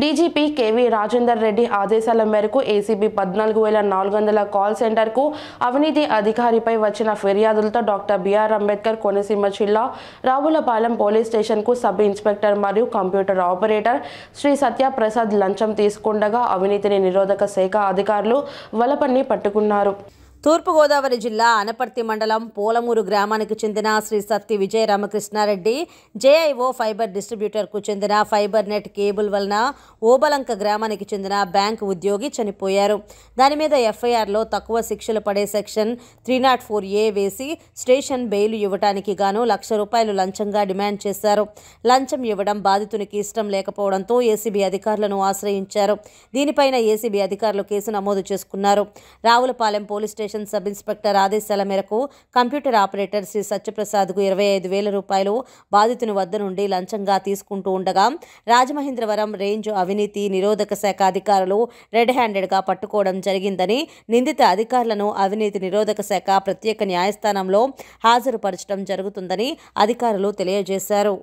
DGP KV Rajender Reddy ఆదేశాల మేరకు ACB పద్నాలుగు వేల నాలుగు వందల కాల్ సెంటర్కు అవినీతి అధికారిపై వచ్చిన ఫిర్యాదులతో డాక్టర్ బిఆర్ అంబేద్కర్ కోనసీమ జిల్లా రావులపాలెం పోలీస్ స్టేషన్కు సబ్ ఇన్స్పెక్టర్ మరియు కంప్యూటర్ ఆపరేటర్ శ్రీ సత్యప్రసాద్ లంచం తీసుకుండగా అవినీతిని నిరోధక శాఖ అధికారులు వలపన్ని పట్టుకున్నారు తూర్పుగోదావరి జిల్లా అనపర్తి మండలం పోలమూరు గ్రామానికి చెందిన శ్రీ సత్తి విజయ రామకృష్ణారెడ్డి జేఐఓ ఫైబర్ డిస్ట్రిబ్యూటర్కు చెందిన ఫైబర్ నెట్ కేబుల్ వలన ఓబలంక గ్రామానికి చెందిన బ్యాంకు ఉద్యోగి చనిపోయారు దాని మీద ఎఫ్ఐఆర్లో తక్కువ శిక్షలు పడే section three nought four A వేసి స్టేషన్ బెయిల్ ఇవ్వడానికి గాను లక్ష రూపాయలు లంచంగా డిమాండ్ చేశారు లంచం ఇవ్వడం బాధితునికి ఇష్టం లేకపోవడంతో ఏసీబీ అధికారులను ఆశ్రయించారు దీనిపైన ఏసీబీ అధికారులు కేసు నమోదు చేసుకున్నారు Ravulapalem police station station sub inspector ఆదేశాల మేరకు కంప్యూటర్ ఆపరేటర్ శ్రీ సత్యప్రసాద్కు ఇరవై ఐదు వేల రూపాయలు బాధితుని వద్ద నుండి లంచంగా తీసుకుంటూ ఉండగా రాజమహేంద్రవరం రేంజ్ అవినీతి నిరోధక శాఖ అధికారులు రెడ్ హ్యాండెడ్గా పట్టుకోవడం జరిగిందని నిందిత అధికారులను అవినీతి నిరోధక శాఖ ప్రత్యేక న్యాయస్థానంలో హాజరుపరచడం జరుగుతుందని అధికారులు తెలియజేశారు